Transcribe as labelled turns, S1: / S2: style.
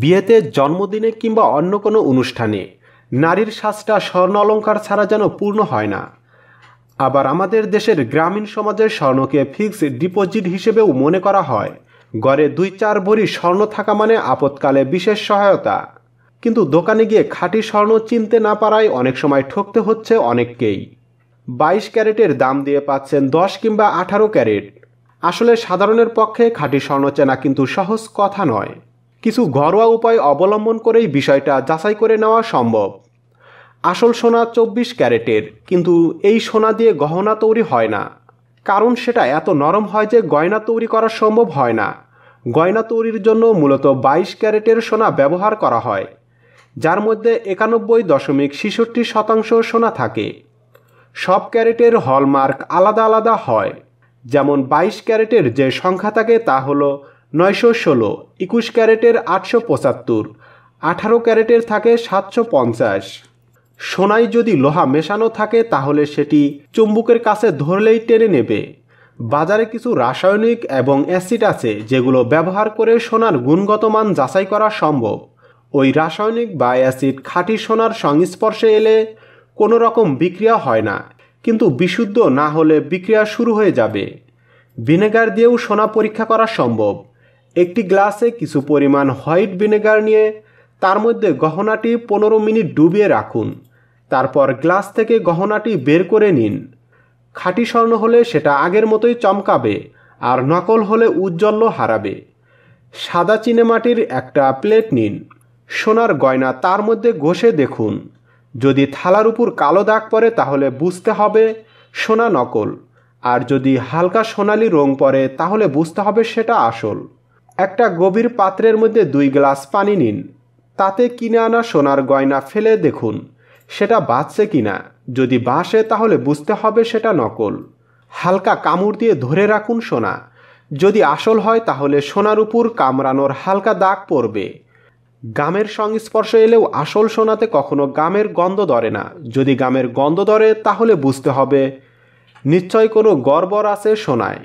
S1: বিয়েতে জন্মদিনে কিংবা অন্য কোনো অনুষ্ঠানে নারীর সাজটা স্বর্ণ অলঙ্কার ছাড়া যেন পূর্ণ হয় না আবার আমাদের দেশের গ্রামীণ সমাজের স্বর্ণকে ফিক্সড ডিপোজিট হিসেবেও মনে করা হয় গড়ে দুই চার ভরি স্বর্ণ থাকা মানে আপৎকালে বিশেষ সহায়তা কিন্তু দোকানে গিয়ে খাঁটি স্বর্ণ চিনতে না পারায় অনেক সময় ঠকতে হচ্ছে অনেককেই বাইশ ক্যারেটের দাম দিয়ে পাচ্ছেন দশ কিংবা আঠারো ক্যারেট আসলে সাধারণের পক্ষে খাঁটি স্বর্ণ চেনা কিন্তু সহজ কথা নয় কিছু ঘরোয়া উপায় অবলম্বন করেই বিষয়টা যাচাই করে নেওয়া সম্ভব আসল সোনা চব্বিশ ক্যারেটের কিন্তু এই সোনা দিয়ে গহনা তৈরি হয় না কারণ সেটা এত নরম হয় যে গয়না তৈরি করা সম্ভব হয় না গয়না তৈরির জন্য মূলত বাইশ ক্যারেটের সোনা ব্যবহার করা হয় যার মধ্যে একানব্বই দশমিক ছেষট্টি শতাংশ সোনা থাকে সব ক্যারেটের হলমার্ক আলাদা আলাদা হয় যেমন বাইশ ক্যারেটের যে সংখ্যা থাকে তা হলো নয়শো ষোলো একুশ ক্যারেটের আটশো পঁচাত্তর আঠারো ক্যারেটের থাকে সাতশো পঞ্চাশ সোনায় যদি লোহা মেশানো থাকে তাহলে সেটি চুম্বুকের কাছে ধরলেই টেনে নেবে বাজারে কিছু রাসায়নিক এবং অ্যাসিড আছে যেগুলো ব্যবহার করে সোনার গুণগত মান যাচাই করা সম্ভব ওই রাসায়নিক বা অ্যাসিড খাঁটি সোনার সংস্পর্শে এলে কোনো রকম বিক্রিয়া হয় না কিন্তু বিশুদ্ধ না হলে বিক্রিয়া শুরু হয়ে যাবে ভিনেগার দিয়েও সোনা পরীক্ষা করা সম্ভব একটি গ্লাসে কিছু পরিমাণ হোয়াইট ভিনেগার নিয়ে তার মধ্যে গহনাটি পনেরো মিনিট ডুবিয়ে রাখুন তারপর গ্লাস থেকে গহনাটি বের করে নিন খাঁটি স্বর্ণ হলে সেটা আগের মতোই চমকাবে আর নকল হলে উজ্জ্বল হারাবে সাদা চিনেমাটির একটা প্লেট নিন সোনার গয়না তার মধ্যে ঘষে দেখুন যদি থালার উপর কালো দাগ পড়ে তাহলে বুঝতে হবে সোনা নকল আর যদি হালকা সোনালি রং পড়ে তাহলে বুঝতে হবে সেটা আসল একটা গভীর পাত্রের মধ্যে দুই গ্লাস পানি নিন তাতে কিনে আনা সোনার গয়না ফেলে দেখুন সেটা বাঁচছে কিনা যদি বাঁচে তাহলে বুঝতে হবে সেটা নকল হালকা কামড় দিয়ে ধরে রাখুন সোনা যদি আসল হয় তাহলে সোনার উপর কামড়ানোর হালকা দাগ পড়বে গামের সংস্পর্শ এলেও আসল সোনাতে কখনো গামের গন্ধ ধরে না যদি গামের গন্ধ ধরে তাহলে বুঝতে হবে নিশ্চয় কোনো গর্বর আছে সোনায়